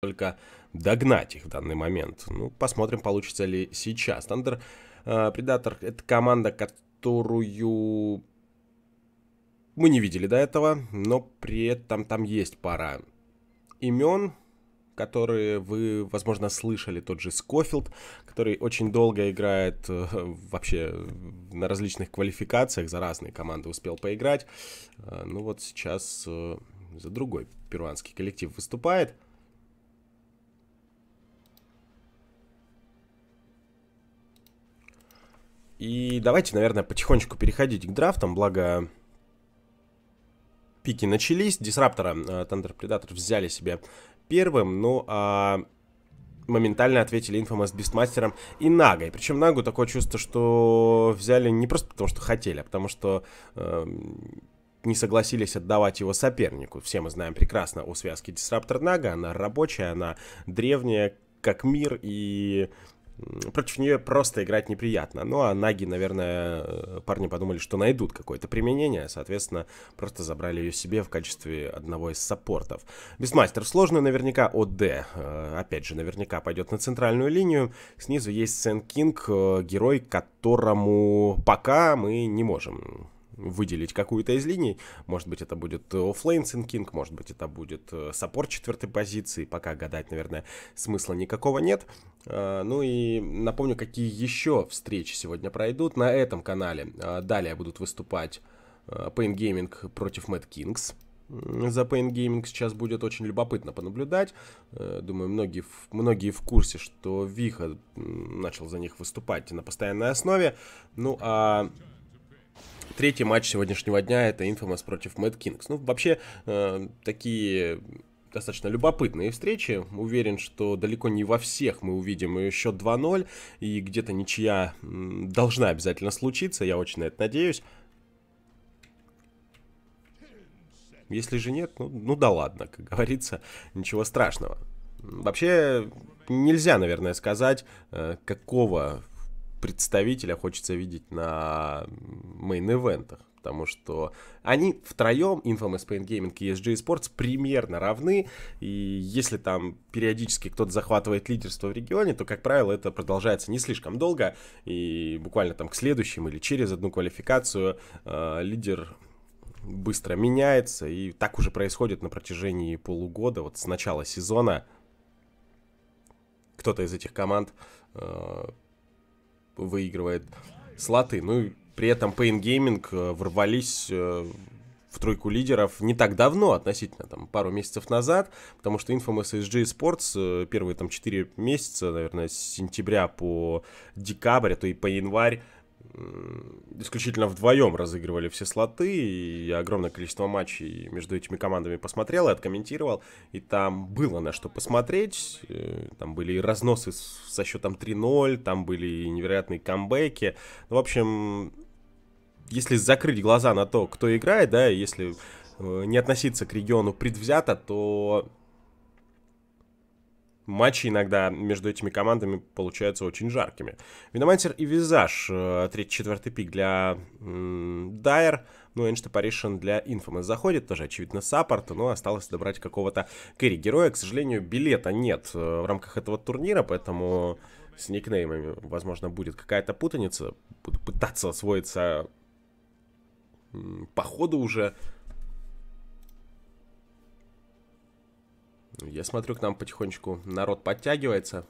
только догнать их в данный момент. Ну, посмотрим, получится ли сейчас. Thunder э, Predator — это команда, которую мы не видели до этого, но при этом там есть пара имен, которые вы, возможно, слышали. Тот же Скофилд, который очень долго играет э, вообще на различных квалификациях, за разные команды успел поиграть. Э, ну вот сейчас э, за другой перуанский коллектив выступает — И давайте, наверное, потихонечку переходить к драфтам, благо пики начались. Дисраптора э, Thunder Predator взяли себе первым, ну а моментально ответили Infamous Бестмастером и Нагой. Причем Нагу такое чувство, что взяли не просто потому, что хотели, а потому что э, не согласились отдавать его сопернику. Все мы знаем прекрасно о связке Дисраптор Нага. Она рабочая, она древняя, как мир, и против нее просто играть неприятно. Ну, а Наги, наверное, э, парни подумали, что найдут какое-то применение, соответственно, просто забрали ее себе в качестве одного из саппортов. Бесмастер сложный, наверняка ОД, э, опять же, наверняка пойдет на центральную линию. Снизу есть Сен Кинг, э, герой, которому пока мы не можем выделить какую-то из линий. Может быть, это будет оффлейн э, синкинг, может быть, это будет э, саппорт четвертой позиции. Пока гадать, наверное, смысла никакого нет. Э, ну и напомню, какие еще встречи сегодня пройдут на этом канале. Далее будут выступать Pain Gaming против Mad Kings. За Pain Gaming сейчас будет очень любопытно понаблюдать. Думаю, многие, многие в курсе, что Виха начал за них выступать на постоянной основе. Ну а третий матч сегодняшнего дня это Infamous против Mad Kings. Ну, вообще, э, такие достаточно любопытные встречи. Уверен, что далеко не во всех мы увидим счет 2-0, и где-то ничья должна обязательно случиться, я очень на это надеюсь. Если же нет, ну, ну да ладно, как говорится, ничего страшного. Вообще, нельзя, наверное, сказать, э, какого представителя хочется видеть на мейн-эвентах. Потому что они втроем, Infamous Pain Gaming и ESG Sports, примерно равны. И если там периодически кто-то захватывает лидерство в регионе, то, как правило, это продолжается не слишком долго. И буквально там к следующим или через одну квалификацию э, лидер быстро меняется. И так уже происходит на протяжении полугода, вот с начала сезона. Кто-то из этих команд э, выигрывает слоты. Ну, при этом Pain Gaming э, ворвались э, в тройку лидеров не так давно, относительно там пару месяцев назад, потому что Infamous SG Sports э, первые там 4 месяца, наверное, с сентября по декабрь, а то и по январь исключительно вдвоем разыгрывали все слоты, и огромное количество матчей между этими командами посмотрел и откомментировал, и там было на что посмотреть, э, там были и разносы со счетом 3-0, там были и невероятные камбэки, ну, в общем, если закрыть глаза на то, кто играет, да, если э, не относиться к региону предвзято, то матчи иногда между этими командами получаются очень жаркими. Виномантер и Визаж, э, третий четвертый пик для Дайер, ну, Энште Паришин для Infamous заходит, тоже, очевидно, саппорт, но осталось добрать какого-то кэрри-героя. К сожалению, билета нет э, в рамках этого турнира, поэтому с никнеймами, возможно, будет какая-то путаница. Буду пытаться освоиться по ходу уже Я смотрю, к нам потихонечку народ подтягивается.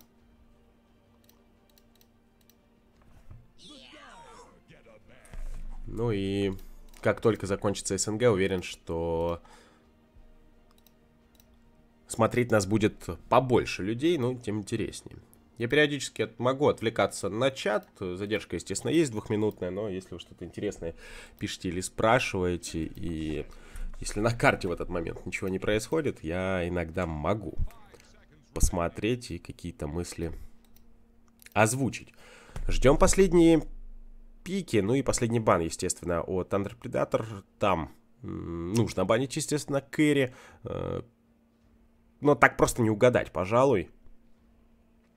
Ну и как только закончится СНГ, уверен, что смотреть нас будет побольше людей, ну, тем интереснее. Я периодически могу отвлекаться на чат. Задержка, естественно, есть двухминутная, но если вы что-то интересное пишите или спрашиваете, и если на карте в этот момент ничего не происходит, я иногда могу посмотреть и какие-то мысли озвучить. Ждем последние пики, ну и последний бан, естественно, от Thunder Predator. Там нужно банить, естественно, Кэрри. Э, но так просто не угадать, пожалуй.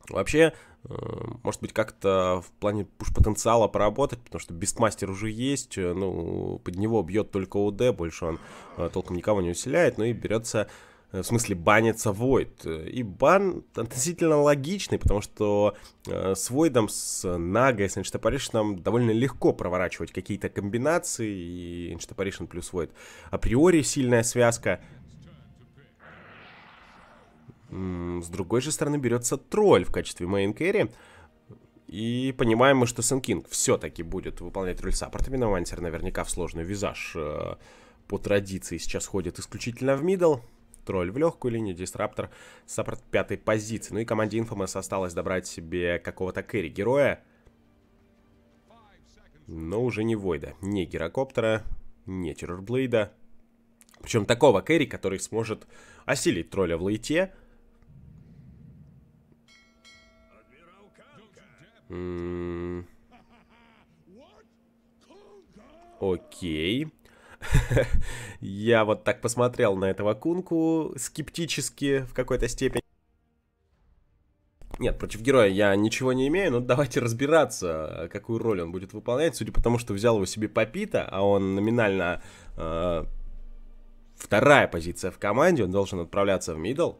Вообще, Э, может быть, как-то в плане пуш-потенциала поработать, потому что бестмастер уже есть, э, ну, под него бьет только УД больше он э, толком никого не усиляет, ну и берется в смысле банится Войд. И бан относительно логичный, потому что с Войдом, с Нагой, с Энштапаришином довольно легко проворачивать какие-то комбинации, и Энштапаришин плюс Войд априори сильная связка, с другой же стороны берется тролль в качестве мейн кэри И понимаем мы, что Сэн Кинг все-таки будет выполнять роль саппорта. Миномантер наверняка в сложный визаж э, по традиции сейчас ходит исключительно в мидл. Тролль в легкую линию, Дистраптор саппорт пятой позиции. Ну и команде Infamous осталось добрать себе какого-то кэри героя Но уже не Войда, не Герокоптера, не Террорблейда. Причем такого кэри, который сможет осилить тролля в лейте Окей. Я вот так посмотрел на этого кунку скептически в какой-то степени. Нет, против героя я ничего не имею, но давайте разбираться, какую роль он будет выполнять. Судя по тому, что взял его себе Попита, а он номинально э, вторая позиция в команде, он должен отправляться в мидл.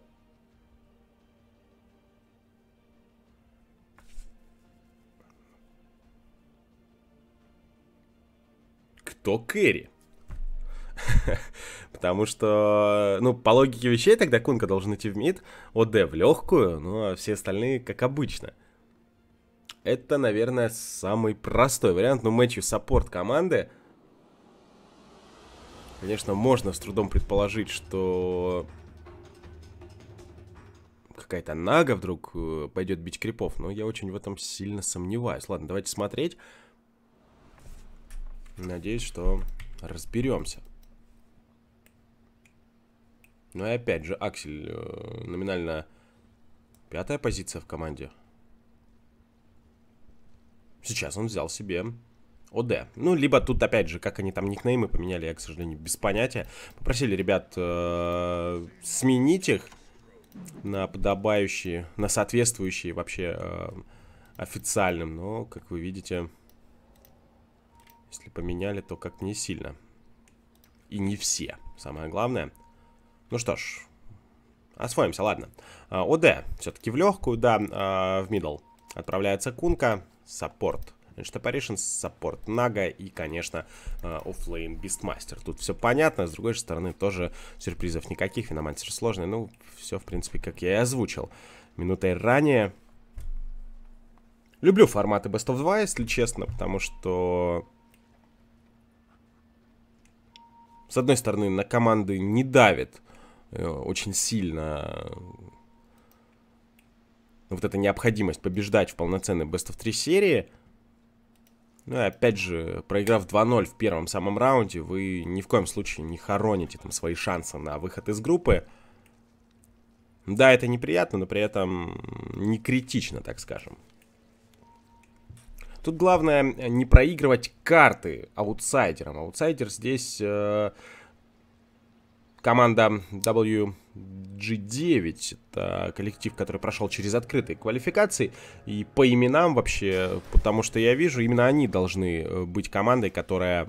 кто Кэрри. Потому что, ну, по логике вещей, тогда Кунка должен идти в мид, ОД в легкую, ну, а все остальные как обычно. Это, наверное, самый простой вариант, но ну, мэтчью саппорт команды. Конечно, можно с трудом предположить, что какая-то нага вдруг э, пойдет бить крипов, но я очень в этом сильно сомневаюсь. Ладно, давайте смотреть. Надеюсь, что разберемся. Ну и опять же, Аксель э, номинально пятая позиция в команде. Сейчас он взял себе ОД. Ну, либо тут, опять же, как они там никнеймы поменяли, я, к сожалению, без понятия. Попросили ребят э, сменить их на подобающие, на соответствующие вообще э, официальным. Но, как вы видите, если поменяли, то как не сильно. И не все, самое главное. Ну что ж, освоимся, ладно. А, ОД все-таки в легкую, да, а, в мидл. Отправляется Кунка, саппорт. Штепаришн, саппорт Нага и, конечно, а, оффлейн Бистмастер. Тут все понятно, с другой стороны тоже сюрпризов никаких, Виномансер сложный. Ну, все, в принципе, как я и озвучил минутой ранее. Люблю форматы Best of 2, если честно, потому что с одной стороны, на команды не давит э, очень сильно э, вот эта необходимость побеждать в полноценной Best of 3 серии. Ну и опять же, проиграв 2-0 в первом самом раунде, вы ни в коем случае не хороните там свои шансы на выход из группы. Да, это неприятно, но при этом не критично, так скажем. Тут главное э, не проигрывать карты аутсайдерам. Аутсайдер здесь э, команда WG9. Это коллектив, который прошел через открытые квалификации. И по именам вообще, потому что я вижу, именно они должны э, быть командой, которая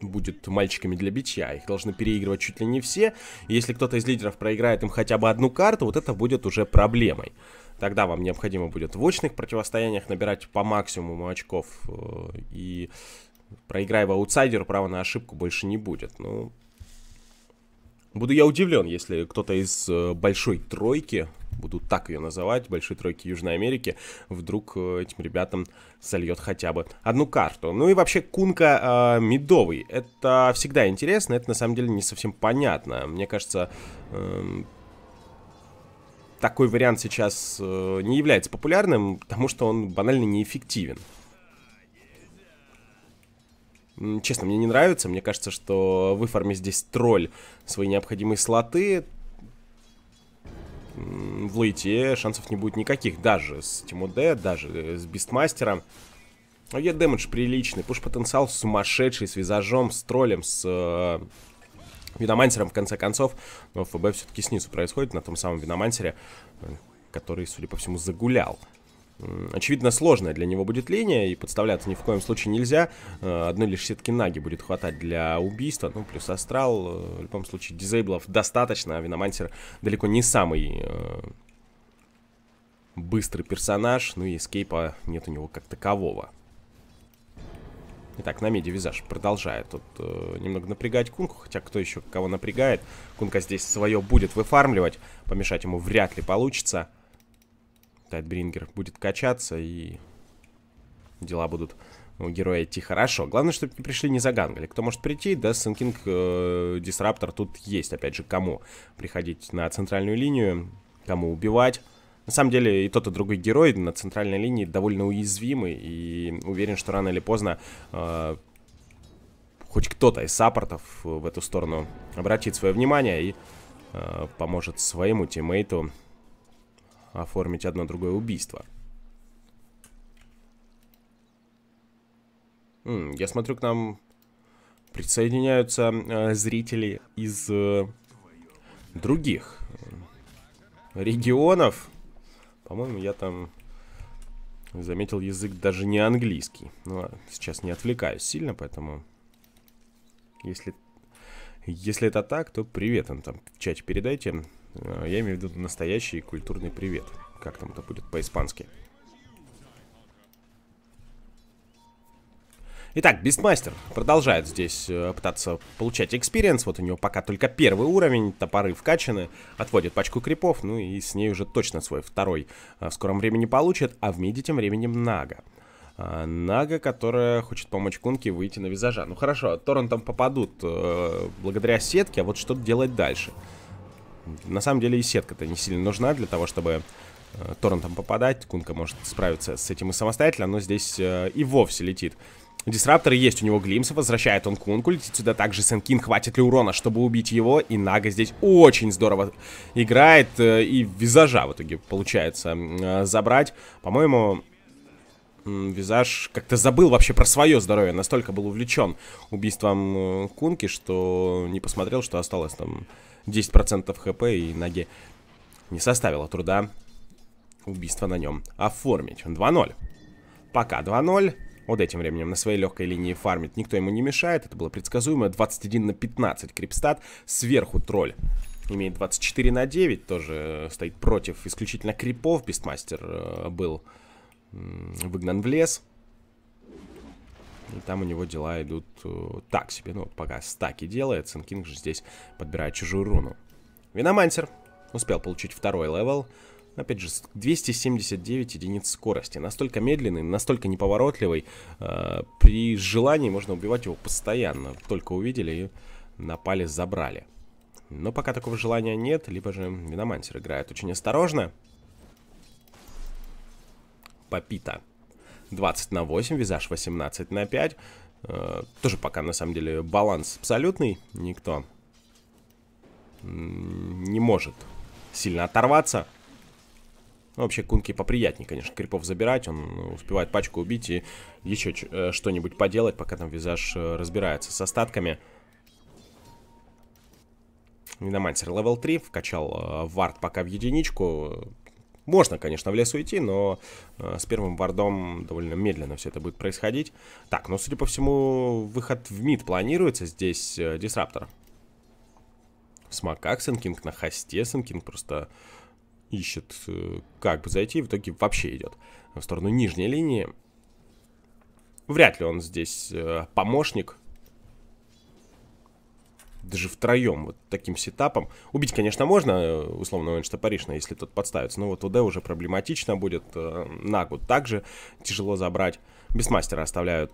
будет мальчиками для битья. Их должны переигрывать чуть ли не все. Если кто-то из лидеров проиграет им хотя бы одну карту, вот это будет уже проблемой. Тогда вам необходимо будет в очных противостояниях набирать по максимуму очков. Э, и проиграя в аутсайдер, права на ошибку больше не будет. Ну, буду я удивлен, если кто-то из э, большой тройки, буду так ее называть, большой тройки Южной Америки, вдруг э, этим ребятам сольет хотя бы одну карту. Ну и вообще Кунка э, медовый. Это всегда интересно, это на самом деле не совсем понятно. Мне кажется, э, такой вариант сейчас э, не является популярным, потому что он банально неэффективен. Честно, мне не нравится. Мне кажется, что в форме здесь тролль свои необходимые слоты. В лейте шансов не будет никаких. Даже с Тимоде, даже с Бистмастера. А я дэмэдж приличный, пуш-потенциал сумасшедший, с визажом, с троллем, с э, Виномансером, в конце концов. Но ФБ все-таки снизу происходит на том самом Виномансере, э, который, судя по всему, загулял. Очевидно, сложная для него будет линия, и подставляться ни в коем случае нельзя. Э, одной лишь сетки Наги будет хватать для убийства, ну, плюс Астрал. Э, в любом случае, дизейблов достаточно, а Виномансер далеко не самый быстрый персонаж, ну и эскейпа нет у него как такового. Итак, на меди визаж продолжает тут э, немного напрягать Кунку, хотя кто еще кого напрягает. Кунка здесь свое будет выфармливать, помешать ему вряд ли получится. Тайтбрингер будет качаться и дела будут у героя идти хорошо. Главное, чтобы не пришли не загангли. Кто может прийти, да, Сенкинг, э, тут есть, опять же, кому приходить на центральную линию, кому убивать. На самом деле и тот, и другой герой на центральной линии довольно уязвимый и уверен, что рано или поздно э, хоть кто-то из саппортов в эту сторону обратит свое внимание и э, поможет своему тиммейту оформить одно другое убийство. я смотрю, к нам присоединяются э, зрители из э, других э, регионов. По-моему, я там заметил язык даже не английский. Ну, а сейчас не отвлекаюсь сильно, поэтому... Если, если это так, то привет он там в чате передайте. А, я имею в виду настоящий культурный привет. Как там это будет по-испански. Итак, Бестмастер продолжает здесь э, пытаться получать экспириенс. Вот у него пока только первый уровень, топоры вкачаны, отводит пачку крипов, ну и с ней уже точно свой второй э, в скором времени получит, а в миде тем временем Нага. А, Нага, которая хочет помочь Кунке выйти на визажа. Ну хорошо, торрентом попадут э, благодаря сетке, а вот что делать дальше? На самом деле и сетка-то не сильно нужна для того, чтобы э, торрентом попадать. Кунка может справиться с этим и самостоятельно, но здесь и вовсе летит у есть у него глимс, возвращает он Кунку, летит сюда также Сенкин, хватит ли урона, чтобы убить его, и Нага здесь очень здорово играет, э, и визажа в итоге получается э, забрать. По-моему, Визаж как-то забыл вообще про свое здоровье, настолько был увлечен убийством э, Кунки, что не посмотрел, что осталось там 10% хп, и ноги не составило труда убийство на нем оформить. 2-0. Пока 2-0. Вот этим временем на своей легкой линии фармит. Никто ему не мешает. Это было предсказуемо. 21 на 15 крипстат. Сверху тролль. Имеет 24 на 9. Тоже э, стоит против исключительно крипов. Бестмастер э, был выгнан в лес. И там у него дела идут э, так себе. Ну, пока стаки делает. Сенкинг же здесь подбирает чужую руну. Виномансер. Успел получить второй левел. Опять же, 279 единиц скорости. Настолько медленный, настолько неповоротливый. Э, при желании можно убивать его постоянно. Только увидели и напали, забрали. Но пока такого желания нет, либо же Виномантер играет очень осторожно. Попита. 20 на 8, визаж 18 на 5. Э, тоже пока, на самом деле, баланс абсолютный. Никто не может сильно оторваться. Ну, вообще, Кунки поприятнее, конечно, крипов забирать. Он успевает пачку убить и еще э, что-нибудь поделать, пока там визаж э, разбирается с остатками. Миномансер левел 3, вкачал э, вард пока в единичку. Можно, конечно, в лес уйти, но с первым вардом довольно медленно все это будет происходить. Так, ну, судя по всему, выход в мид планируется здесь э, дисраптор. Смак Аксенкинг на хосте. Сенкинг просто ищет, э, как бы зайти, в итоге вообще идет в сторону нижней линии. Вряд ли он здесь э, помощник. Даже втроем, вот таким сетапом. Убить, конечно, можно, э, условно, что Паришна, если тот подставится. Но вот УД уже проблематично будет. Нагу также тяжело забрать. Без мастера оставляют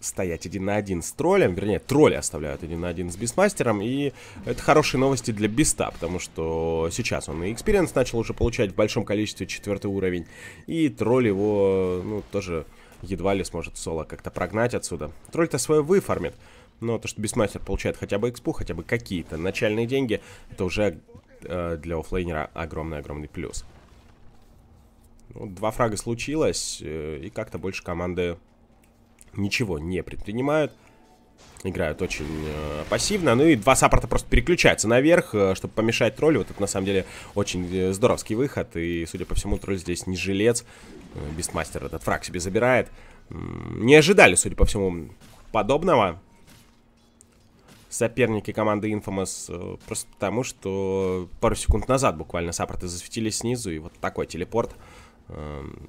стоять один на один с троллем, вернее, тролли оставляют один на один с бестмастером, и это хорошие новости для биста, потому что сейчас он и экспириенс начал уже получать в большом количестве четвертый уровень, и тролль его, ну, тоже едва ли сможет соло как-то прогнать отсюда. Тролль-то свое выформит, но то, что бестмастер получает хотя бы экспу, хотя бы какие-то начальные деньги, это уже э, для оффлейнера огромный-огромный плюс. Ну, два фрага случилось, э, и как-то больше команды ничего не предпринимают. Играют очень э, пассивно. Ну и два саппорта просто переключаются наверх, э, чтобы помешать троллю. Вот это на самом деле очень э, здоровский выход. И, судя по всему, тролль здесь не жилец. Э, Бестмастер этот фраг себе забирает. М -м, не ожидали, судя по всему, подобного соперники команды Infamous э, просто потому, что пару секунд назад буквально саппорты засветились снизу, и вот такой телепорт эм,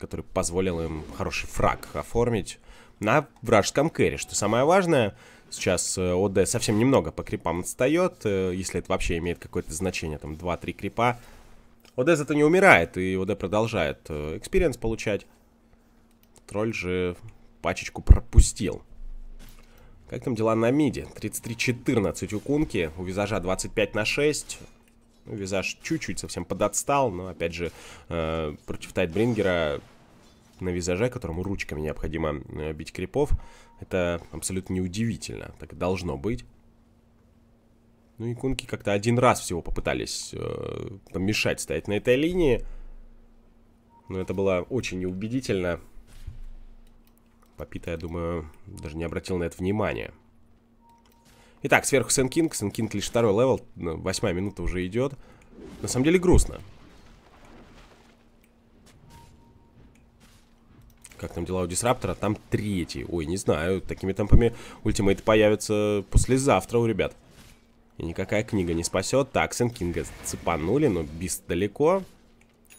который позволил им хороший фраг оформить на вражеском кэре. Что самое важное, сейчас э, ОД совсем немного по крипам отстает, э, если это вообще имеет какое-то значение, там 2-3 крипа. ОД зато не умирает, и ОД продолжает э, экспириенс получать. Тролль же пачечку пропустил. Как там дела на миде? 33-14 у Кунки, у Визажа 25 на 6. Визаж чуть-чуть совсем подотстал, но, опять же, э, против Тайтбрингера на визаже, которому ручками необходимо э, бить крипов. Это абсолютно неудивительно. Так должно быть. Ну и кунки как-то один раз всего попытались э, помешать стоять на этой линии. Но это было очень неубедительно. Попита, я думаю, даже не обратил на это внимания. Итак, сверху Сен Кинг. Сен Кинг лишь второй левел. Восьмая минута уже идет. На самом деле грустно. как там дела у Дисраптора, там третий. Ой, не знаю, такими темпами ультимейт появится послезавтра у ребят. И никакая книга не спасет. Так, Сенкинга цепанули, но бист далеко.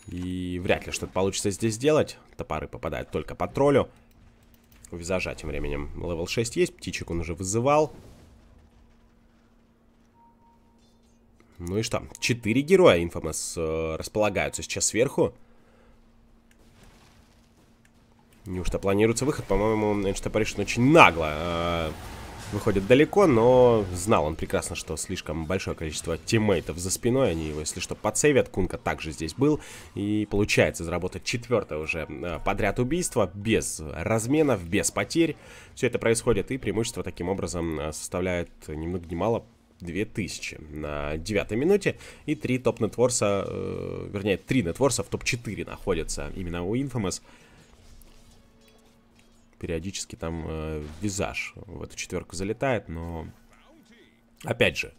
И вряд ли что-то получится здесь сделать. Топоры попадают только по троллю. Визажа тем временем. Левел 6 есть, птичек он уже вызывал. Ну и что? Четыре героя Infamous э, располагаются сейчас сверху. Неужто планируется выход? По-моему, Эйнштейн очень нагло э, выходит далеко, но знал он прекрасно, что слишком большое количество тиммейтов за спиной. Они его, если что, подсейвят. Кунка также здесь был. И получается заработать четвертое уже э, подряд убийство без разменов, без потерь. Все это происходит, и преимущество таким образом э, составляет ни много ни мало 2000 на девятой минуте. И три топ-нетворса, вернее, три нетворса в топ-4 находятся именно у Infamous периодически там э, визаж в эту четверку залетает, но... Опять же,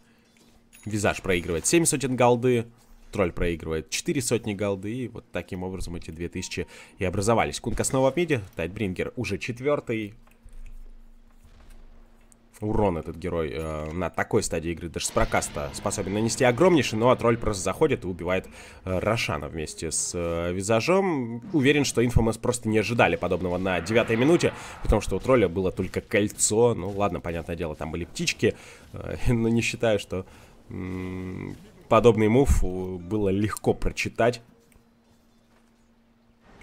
визаж проигрывает 7 сотен голды, тролль проигрывает 4 сотни голды, и вот таким образом эти 2000 и образовались. Кунка снова в миде, Тайтбрингер уже четвертый, урон этот герой э, на такой стадии игры даже с прокаста способен нанести огромнейший, но тролль просто заходит и убивает э, Рошана вместе с э, Визажом. Уверен, что Infamous просто не ожидали подобного на девятой минуте, потому что у тролля было только кольцо, ну ладно, понятное дело, там были птички, э, но не считаю, что подобный мув э, было легко прочитать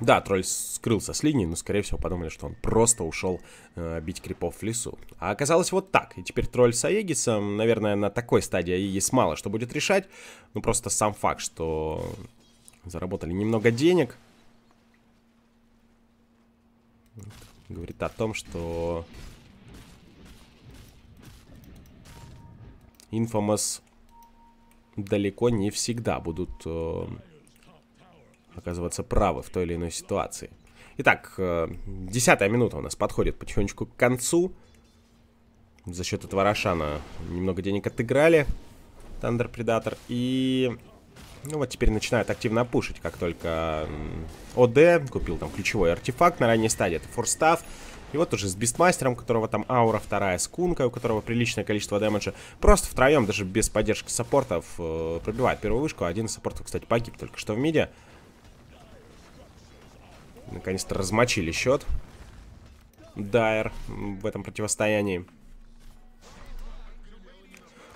да, тролль скрылся с линии, но, скорее всего, подумали, что он просто ушел э, бить крипов в лесу. А оказалось вот так. И теперь тролль с Аегисом, наверное, на такой стадии Аегис мало что будет решать. Ну, просто сам факт, что заработали немного денег. Говорит о том, что... Infamous далеко не всегда будут... Э оказываться правы в той или иной ситуации. Итак, э, десятая минута у нас подходит потихонечку к концу. За счет этого Рошана немного денег отыграли. Тандер Предатор. И... Ну вот теперь начинают активно пушить, как только ОД купил там ключевой артефакт на ранней стадии. Это форстав. И вот уже с Бестмастером, у которого там аура вторая, с Кункой, у которого приличное количество дэмэджа. Просто втроем, даже без поддержки саппортов, э, пробивает первую вышку. Один из саппортов, кстати, погиб только что в миде. Наконец-то размочили счет. Дайер в этом противостоянии.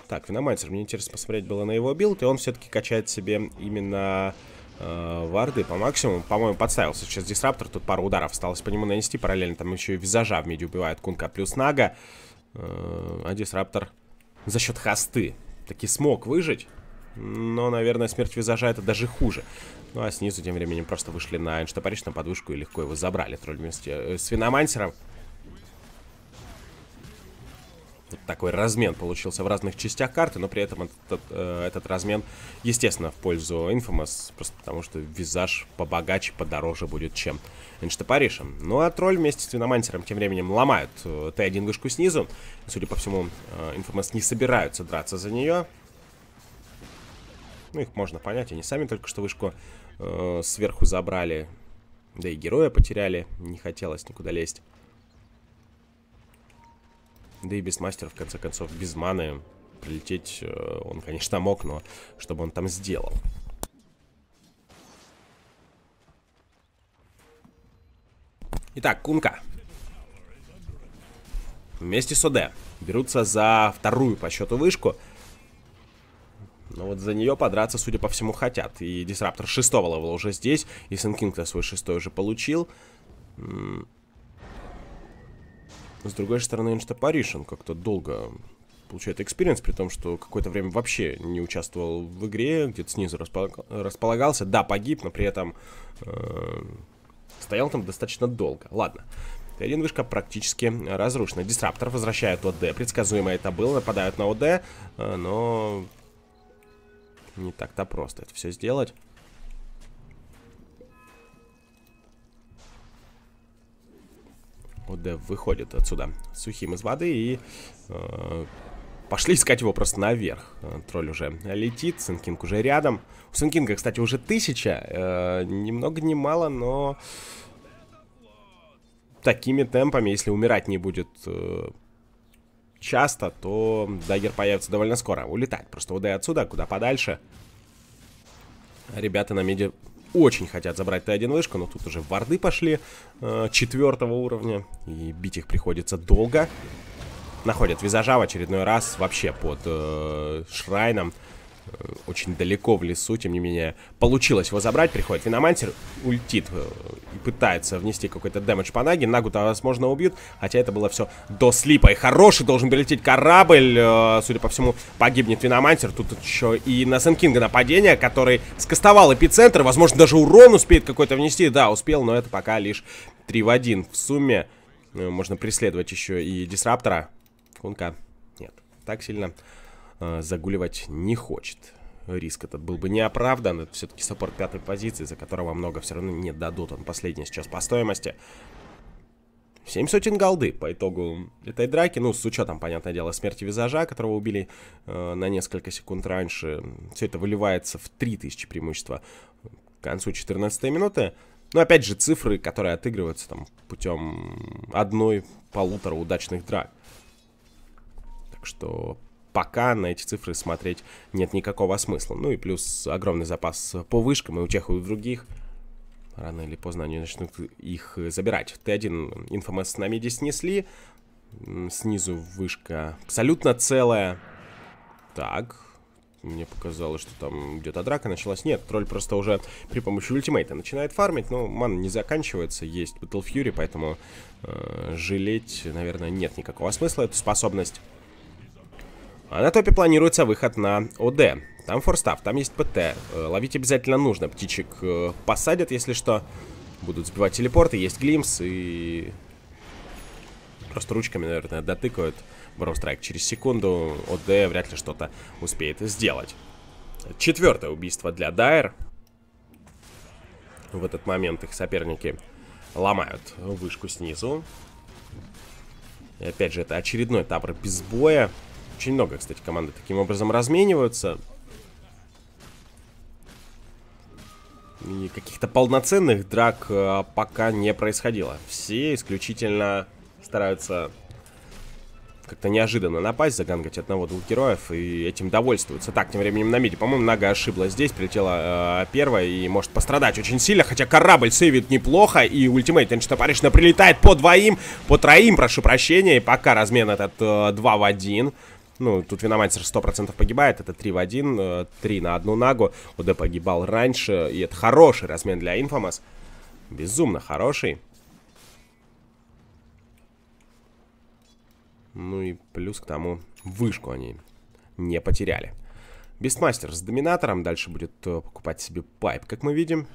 Так, Виномайцер. Мне интересно посмотреть было на его билд. И он все-таки качает себе именно э, варды по максимуму. По-моему, подставился сейчас Дисраптор. Тут пару ударов осталось по нему нанести. Параллельно там еще и визажа в меди убивает Кунка плюс Нага. Э, а Дисраптор за счет хосты таки смог выжить. Но, наверное, смерть визажа это даже хуже. Ну а снизу, тем временем, просто вышли на Эйнштапариш на подвышку и легко его забрали. Тролль вместе э, с Виномансером. Вот такой размен получился в разных частях карты, но при этом этот, э, этот размен, естественно, в пользу Infamous, просто потому что визаж побогаче, подороже будет, чем Энштепаришем. Ну а тролль вместе с Виномансером тем временем ломают э, Т1 вышку снизу. Судя по всему, э, Infamous не собираются драться за нее. Ну, их можно понять, они сами только что вышку э, сверху забрали. Да и героя потеряли, не хотелось никуда лезть. Да и без мастера, в конце концов, без маны прилететь э, он, конечно, мог, но чтобы он там сделал. Итак, Кунка. Вместе с ОД берутся за вторую по счету вышку. Но вот за нее подраться, судя по всему, хотят. И Дисраптор шестого левела уже здесь. И Сенкинг-то свой шестой уже получил. С другой стороны, Инштапариш, он как-то долго получает экспириенс, при том, что какое-то время вообще не участвовал в игре, где-то снизу располагался. Да, погиб, но при этом э, стоял там достаточно долго. Ладно. Т1 вышка практически разрушена. Дисраптор возвращает ОД. Предсказуемо это было. Нападают на ОД, э, но не так-то просто это все сделать. ОД выходит отсюда сухим из воды и э, пошли искать его просто наверх. Э, тролль уже летит, Сынкинг уже рядом. У Сынкинга, кстати, уже тысяча. Э, ни много ни мало, но такими темпами, если умирать не будет... Э, часто, то дагер появится довольно скоро. Улетать. Просто удай отсюда, куда подальше. Ребята на меди очень хотят забрать Т1 вышку, но тут уже варды пошли э, четвертого уровня. И бить их приходится долго. Находят визажа в очередной раз вообще под э, шрайном. Э, очень далеко в лесу, тем не менее, получилось его забрать, приходит Виномантер, ультит э, и пытается внести какой-то дэмэдж по Наге, нагу там возможно, убьют, хотя это было все до слипа, и хороший должен прилететь корабль, э, судя по всему, погибнет Виномантер, тут еще и на Сенкинга нападение, который скастовал эпицентр, возможно, даже урон успеет какой-то внести, да, успел, но это пока лишь 3 в 1 в сумме, можно преследовать еще и Дисраптора, Кунка, нет, так сильно Э, загуливать не хочет. Риск этот был бы не оправдан. Это все-таки саппорт пятой позиции, за которого много все равно не дадут. Он последний сейчас по стоимости. 7 сотен голды по итогу этой драки. Ну, с учетом, понятное дело, смерти визажа, которого убили э, на несколько секунд раньше. Все это выливается в 3000 преимущества к концу 14 минуты. Но опять же, цифры, которые отыгрываются там путем одной полутора удачных драк. Так что пока на эти цифры смотреть нет никакого смысла. Ну и плюс огромный запас по вышкам и у тех, и у других. Рано или поздно они начнут их забирать. Т1 Infamous с нами здесь снесли. Снизу вышка абсолютно целая. Так, мне показалось, что там где-то драка началась. Нет, тролль просто уже при помощи ультимейта начинает фармить, но ман не заканчивается, есть Battle Fury, поэтому э, жалеть, наверное, нет никакого смысла эту способность. А на топе планируется выход на ОД. Там форстав, там есть ПТ. Э, ловить обязательно нужно. Птичек э, посадят, если что. Будут сбивать телепорты, есть глимс и... Просто ручками, наверное, дотыкают. Бромстрайк через секунду. ОД вряд ли что-то успеет сделать. Четвертое убийство для Дайер. В этот момент их соперники ломают вышку снизу. И опять же, это очередной табор без боя. Очень много, кстати, команды таким образом размениваются. И каких-то полноценных драк э, пока не происходило. Все исключительно стараются как-то неожиданно напасть, загангать одного-двух героев и этим довольствуются. Так, тем временем на миде, по-моему, нога ошиблась здесь, прилетела э, первая и может пострадать очень сильно, хотя корабль сейвит неплохо и ультимейт Энштопаришна прилетает по двоим, по троим, прошу прощения, и пока размен этот э, 2 в 1. Ну, тут Виномансер 100% погибает, это 3 в 1, 3 э, на одну нагу. ОД погибал раньше, и это хороший размен для Инфомас. Безумно хороший. Ну и плюс к тому, вышку они не потеряли. Бестмастер с доминатором. Дальше будет э, покупать себе пайп, как мы видим.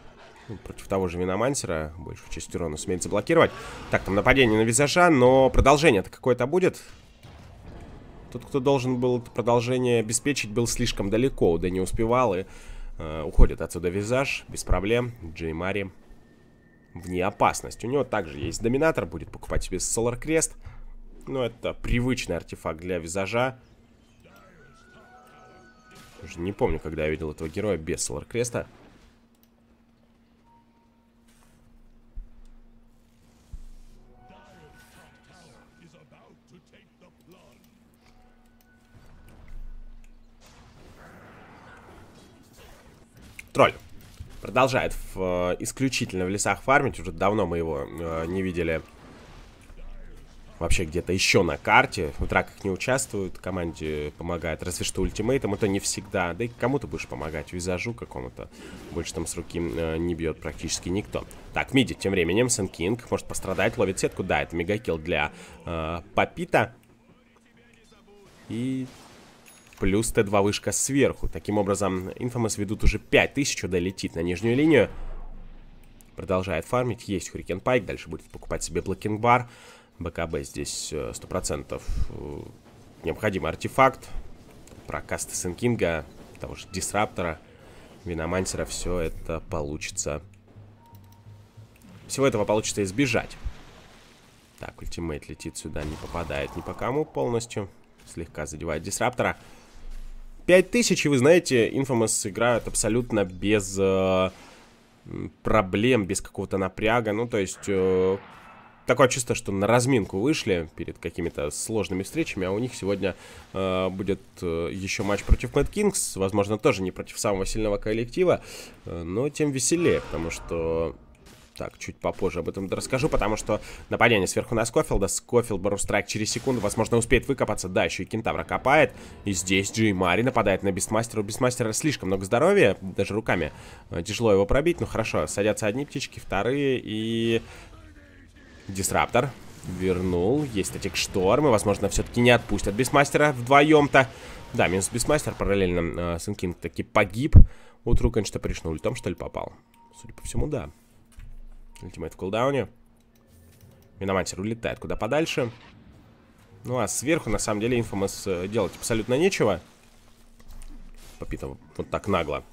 Ну, против того же Виномансера. Большую часть урона сумеет заблокировать. Так, там нападение на визажа, но продолжение-то какое-то будет. Тот, кто должен был продолжение обеспечить, был слишком далеко, да не успевал, и э, уходит отсюда визаж, без проблем, Джей Мари вне опасности. У него также есть доминатор, будет покупать себе Solar Крест, но ну, это привычный артефакт для визажа. Уже не помню, когда я видел этого героя без Solar Креста. Тролль. Продолжает в, э, исключительно в лесах фармить. Уже давно мы его э, не видели вообще где-то еще на карте. В драках не участвуют, команде помогает разве что ультимейтом. Это не всегда. Да и кому ты будешь помогать? Визажу какому-то. Больше там с руки э, не бьет практически никто. Так, миди тем временем. Сэн Кинг может пострадать, ловит сетку. Да, это мегакил для э, Папита. И плюс Т2 вышка сверху. Таким образом, Infamous ведут уже 5000, да летит на нижнюю линию. Продолжает фармить. Есть Hurricane Пайк, дальше будет покупать себе Блокинг Бар. БКБ здесь 100% э, э, необходимый артефакт. Про касты Сенкинга, того же Дисраптора, Виномансера, все это получится. Всего этого получится избежать. Так, ультимейт летит сюда, не попадает ни по кому полностью. Слегка задевает Дисраптора. 5000, и вы знаете, Infamous играют абсолютно без э, проблем, без какого-то напряга. Ну, то есть, э, такое чувство, что на разминку вышли перед какими-то сложными встречами, а у них сегодня э, будет э, еще матч против Mad Kings, возможно, тоже не против самого сильного коллектива, э, но тем веселее, потому что так, чуть попозже об этом расскажу, потому что нападение сверху на Скофилда. Скофилд Барустрайк через секунду, возможно, успеет выкопаться. Да, еще и Кентавра копает. И здесь Джей Мари нападает на Бестмастера. У Бестмастера слишком много здоровья, даже руками. Э, тяжело его пробить, Ну хорошо. Садятся одни птички, вторые и... Дисраптор вернул. Есть статик Штормы, возможно, все-таки не отпустят Бесмастера вдвоем-то. Да, минус Бесмастер, параллельно э, Сенкинг таки погиб. От Рукеншта пришнули, том, что ли, попал? Судя по всему, да. Ультимейт в кулдауне. Миномантер улетает куда подальше. Ну а сверху, на самом деле, инфомас э, делать абсолютно нечего. Попитов вот так нагло.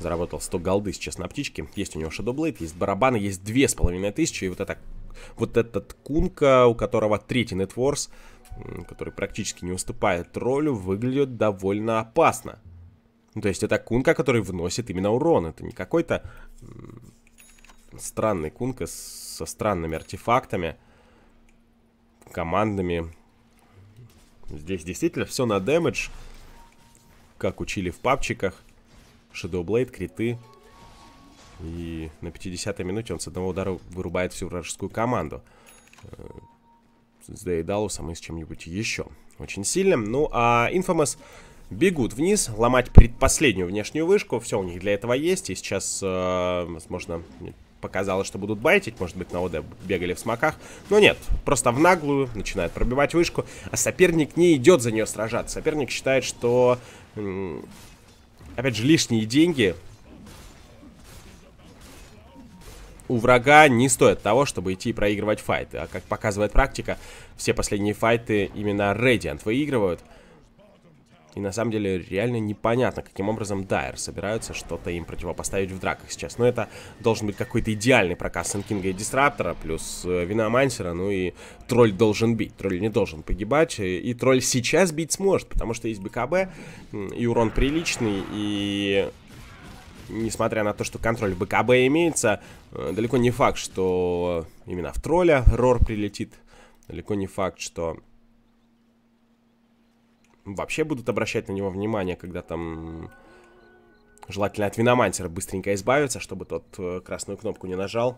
Заработал 100 голды сейчас на птичке. Есть у него Shadowblade, есть барабаны, есть 2500. И вот, это, вот этот Кунка, у которого третий нетворс, который практически не уступает троллю, выглядит довольно опасно. Ну, то есть это Кунка, который вносит именно урон. Это не какой-то странный Кунка со странными артефактами, командами. Здесь действительно все на дэмэдж, как учили в папчиках. Shadowblade, криты. И на 50-й минуте он с одного удара вырубает всю вражескую команду. Э, с Дейдалусом и с чем-нибудь еще. Очень сильным. Ну, а Infamous бегут вниз, ломать предпоследнюю внешнюю вышку. Все у них для этого есть. И сейчас, э, возможно, показалось, что будут байтить, может быть, на ОД бегали в смоках, но нет, просто в наглую начинает пробивать вышку, а соперник не идет за нее сражаться. Соперник считает, что, опять же, лишние деньги у врага не стоят того, чтобы идти и проигрывать файты. А как показывает практика, все последние файты именно Radiant выигрывают – и на самом деле реально непонятно, каким образом Дайер собираются что-то им противопоставить в драках сейчас. Но это должен быть какой-то идеальный проказ Сенкинга и Дистраптора, плюс э, Виномансера, ну и тролль должен бить, тролль не должен погибать, и, э, и тролль сейчас бить сможет, потому что есть БКБ, и урон приличный, и несмотря на то, что контроль БКБ имеется, э, далеко не факт, что именно в тролля Рор прилетит, далеко не факт, что вообще будут обращать на него внимание, когда там желательно от виномантера быстренько избавиться, чтобы тот э, красную кнопку не нажал.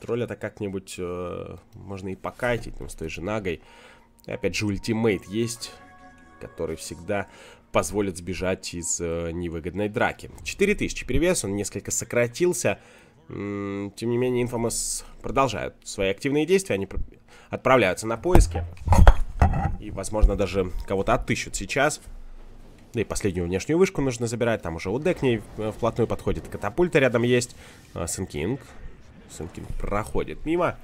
Тролля-то как-нибудь э, можно и покатить, ну, с той же нагой. И опять же, ультимейт есть, который всегда позволит сбежать из э, невыгодной драки. 4000 перевес, он несколько сократился. тем не менее, Инфомас продолжают свои активные действия, они отправляются на поиски. И, возможно, даже кого-то отыщут сейчас. Да и последнюю внешнюю вышку нужно забирать. Там уже УД к ней э, вплотную подходит. Катапульта рядом есть. А, Сэнкинг. Сэнкинг проходит мимо.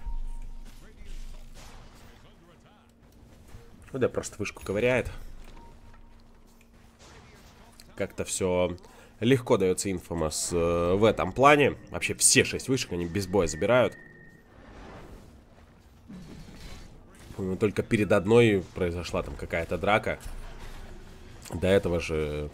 УД просто вышку ковыряет. Как-то все легко дается инфомас э, в этом плане. Вообще все шесть вышек они без боя забирают. Помню, только перед одной произошла там какая-то драка. До этого же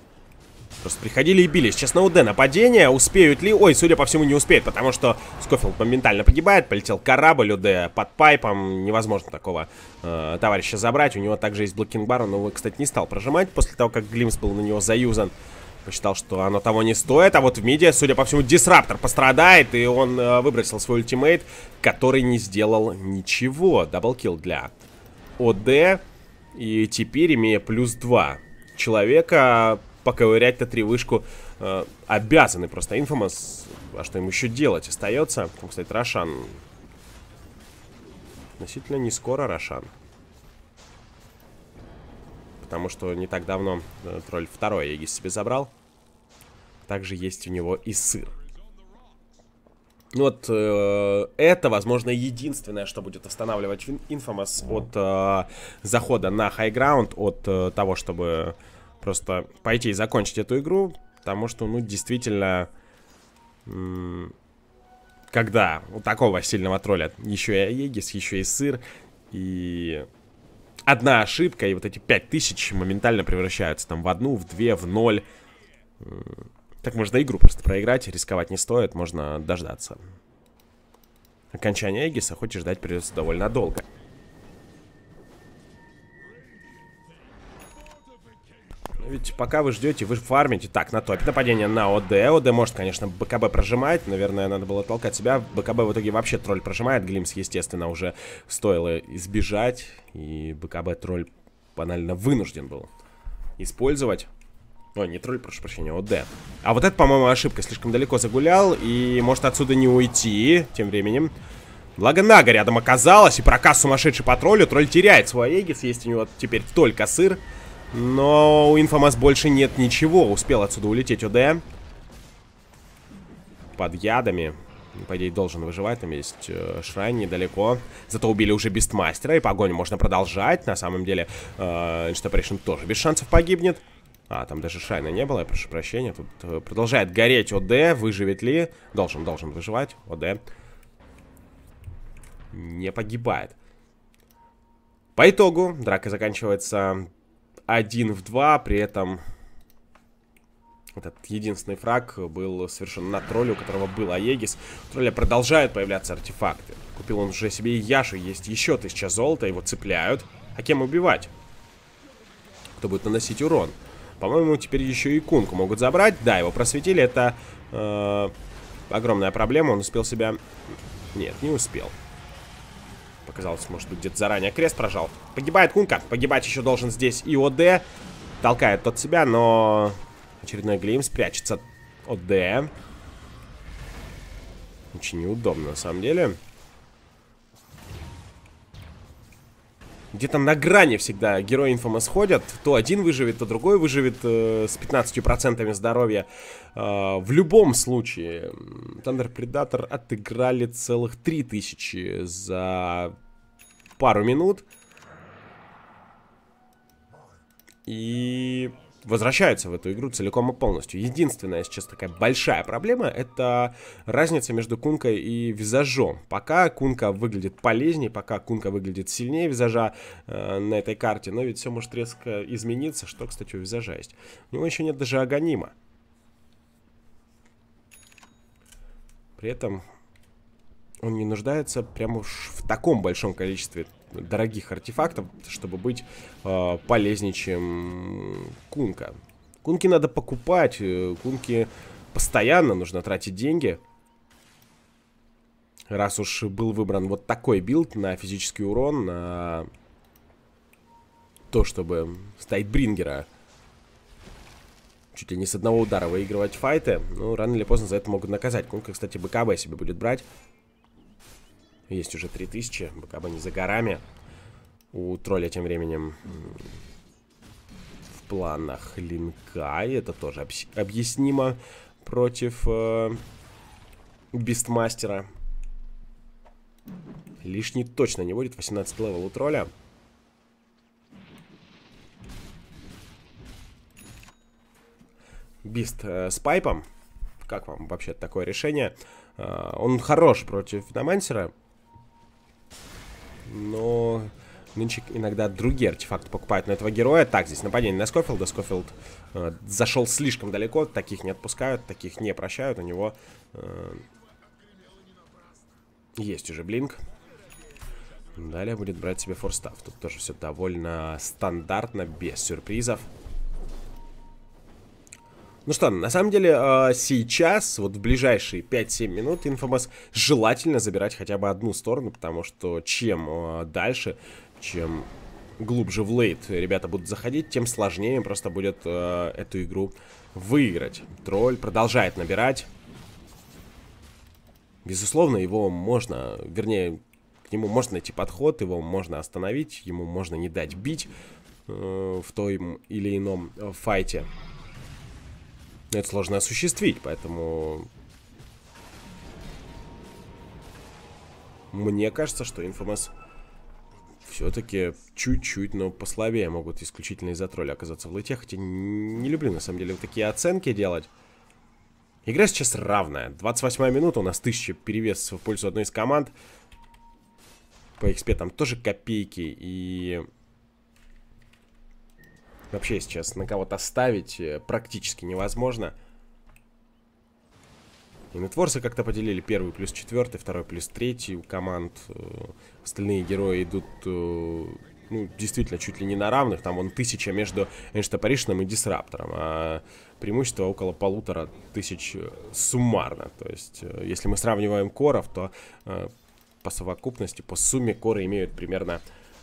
Просто приходили и бились. Сейчас на УД нападение. Успеют ли? Ой, судя по всему, не успеют, потому что Скофилд моментально погибает. Полетел корабль УД под пайпом. Невозможно такого э, товарища забрать. У него также есть блокинг бар, но его, кстати, не стал прожимать после того, как Глимс был на него заюзан посчитал, что оно того не стоит. А вот в медиа, судя по всему, Дисраптор пострадает, и он э, выбросил свой ультимейт, который не сделал ничего. Даблкил для ОД. И теперь, имея плюс 2 человека, поковырять-то тривышку э, обязаны. Просто Инфомас, а что им еще делать? Остается. Там, кстати, Рошан. Относительно не скоро Рошан потому что не так давно э, тролль второй Егис себе забрал. Также есть у него и сыр. Ну вот э, это, возможно, единственное, что будет останавливать Infamous от э, захода на High Ground, от э, того, чтобы просто пойти и закончить эту игру, потому что, ну, действительно, когда у такого сильного тролля еще и Аегис, еще и сыр, и одна ошибка, и вот эти 5000 моментально превращаются там в одну, в две, в ноль. Так можно игру просто проиграть, рисковать не стоит, можно дождаться. Окончание Эгиса, хоть и ждать придется довольно долго. Ну, ведь пока вы ждете, вы фармите. Так, на топе нападение на ОД. ОД может, конечно, БКБ прожимает. Наверное, надо было толкать себя. БКБ в итоге вообще тролль прожимает. Глимс, естественно, уже стоило избежать. И БКБ тролль банально вынужден был использовать. Ой, не тролль, прошу прощения, ОД. А вот это, по-моему, ошибка. Слишком далеко загулял и может отсюда не уйти тем временем. Благо Нага рядом оказалась, и проказ сумасшедший по троллю. Тролль теряет свой Эгис, есть у него теперь только сыр. Но у Инфомас больше нет ничего. Успел отсюда улететь ОД. Под ядами. Ну, по идее, должен выживать, там есть э, шрайн недалеко. Зато убили уже Бестмастера, и погоню можно продолжать. На самом деле, э, Инстапрейшн тоже без шансов погибнет. А, там даже Шайна не было, я прошу прощения. Тут э, продолжает гореть ОД, выживет ли? Должен, должен выживать. ОД не погибает. По итогу драка заканчивается 1 в 2, при этом этот единственный фраг был совершен на тролле, у которого был Аегис. У тролля продолжают появляться артефакты. Купил он уже себе и Яшу, есть еще тысяча золота, его цепляют. А кем убивать? Кто будет наносить урон? По-моему, теперь еще и Кунку могут забрать. Да, его просветили, это э, огромная проблема. Он успел себя... Нет, не успел. Показалось, может быть, где-то заранее крест прожал. Погибает Кунка. Погибать еще должен здесь и ОД. Толкает тот себя, но... Очередной Глим спрячется от ОД. Очень неудобно, на самом деле. где-то на грани всегда герои инфома ходят, То один выживет, то другой выживет э, с 15% здоровья. Э, в любом случае, Thunder Predator отыграли целых 3000 за пару минут. И возвращаются в эту игру целиком и полностью. Единственная сейчас такая большая проблема — это разница между кункой и визажом. Пока кунка выглядит полезнее, пока кунка выглядит сильнее визажа э, на этой карте, но ведь все может резко измениться, что, кстати, у визажа есть. У него еще нет даже агонима. При этом он не нуждается прямо уж в таком большом количестве дорогих артефактов, чтобы быть э, полезнее, чем кунка. Кунки надо покупать, э, кунки постоянно нужно тратить деньги. Раз уж был выбран вот такой билд на физический урон, на то, чтобы стать брингера чуть ли не с одного удара выигрывать файты, ну, рано или поздно за это могут наказать. Кунка, кстати, БКБ себе будет брать. Есть уже 3000, пока бы не за горами. У тролля тем временем в планах линка, и это тоже об объяснимо против э, бистмастера. Лишний точно не будет, 18 левел у тролля. Бист э, с пайпом. Как вам вообще такое решение? Э, он хорош против Намансера но нынче иногда другие артефакты покупают на этого героя. Так, здесь нападение на Скофилда. Скофилд э, зашел слишком далеко, таких не отпускают, таких не прощают. У него э, есть уже блинк. Далее будет брать себе форстав. Тут тоже все довольно стандартно, без сюрпризов. Ну что, на самом деле а, сейчас, вот в ближайшие 5-7 минут Infamous желательно забирать хотя бы одну сторону, потому что чем а, дальше, чем глубже в лейт ребята будут заходить, тем сложнее просто будет а, эту игру выиграть. Тролль продолжает набирать. Безусловно, его можно, вернее, к нему можно найти подход, его можно остановить, ему можно не дать бить э, в том или ином э, файте это сложно осуществить, поэтому... Мне кажется, что Infamous все-таки чуть-чуть, но послабее могут исключительно из-за тролля оказаться в лейте. Хотя не люблю, на самом деле, вот такие оценки делать. Игра сейчас равная. 28 минута, у нас 1000 перевес в пользу одной из команд. По XP там тоже копейки. И Вообще сейчас на кого-то ставить э, практически невозможно. Инетворсы как-то поделили первый плюс четвертый, второй плюс третий у команд. Э, остальные герои идут, э, ну, действительно, чуть ли не на равных. Там вон тысяча между Эйнштапаришином и Дисраптором. А преимущество около полутора тысяч суммарно. То есть, если мы сравниваем коров, то по совокупности, по сумме коры имеют примерно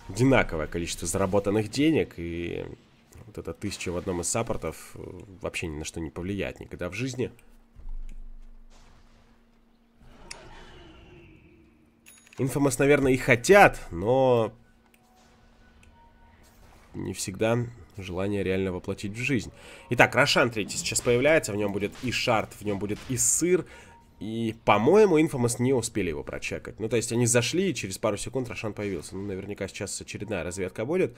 одинаковое количество заработанных денег. И вот эта тысяча в одном из саппортов э, вообще ни на что не повлияет никогда в жизни. Инфомас, наверное, и хотят, но не всегда желание реально воплотить в жизнь. Итак, Рошан третий сейчас появляется, в нем будет и шарт, в нем будет и сыр, и, по-моему, Инфомас не успели его прочекать. Ну, то есть они зашли, и через пару секунд Рошан появился. Ну, наверняка сейчас очередная разведка будет.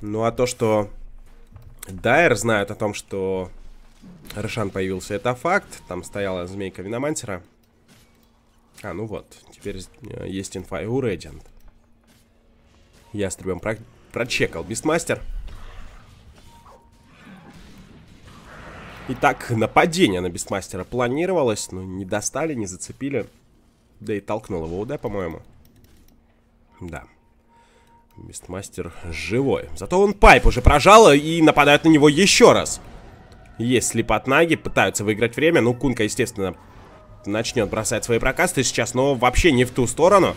Ну а то, что Дайер знает о том, что Рошан появился, это факт. Там стояла змейка Виномантера. А, ну вот, теперь э, есть инфа и у Регент. Ястребом про прочекал Бистмастер. Итак, нападение на Бестмастера планировалось, но не достали, не зацепили. Да и толкнул его УД, по-моему. Да. Мистмастер живой. Зато он пайп уже прожал и нападают на него еще раз. Есть слепот наги, пытаются выиграть время. Ну, Кунка, естественно, начнет бросать свои прокасты сейчас, но вообще не в ту сторону.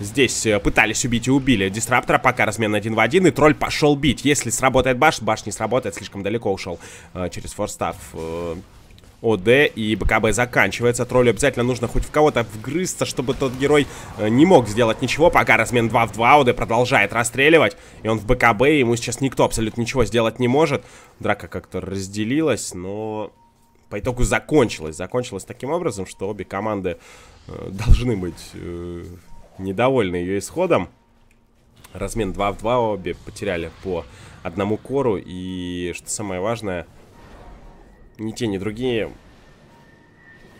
Здесь э, пытались убить и убили дистраптора, пока размен один в один, и тролль пошел бить. Если сработает баш, баш не сработает, слишком далеко ушел э, через форстав. Э, ОД и БКБ заканчивается. Троллю обязательно нужно хоть в кого-то вгрызться, чтобы тот герой э, не мог сделать ничего. Пока размен 2 в 2, ОД продолжает расстреливать. И он в БКБ, и ему сейчас никто абсолютно ничего сделать не может. Драка как-то разделилась, но по итогу закончилась. Закончилась таким образом, что обе команды э, должны быть э, недовольны ее исходом. Размен 2 в 2 обе потеряли по одному кору. И что самое важное, ни те, ни другие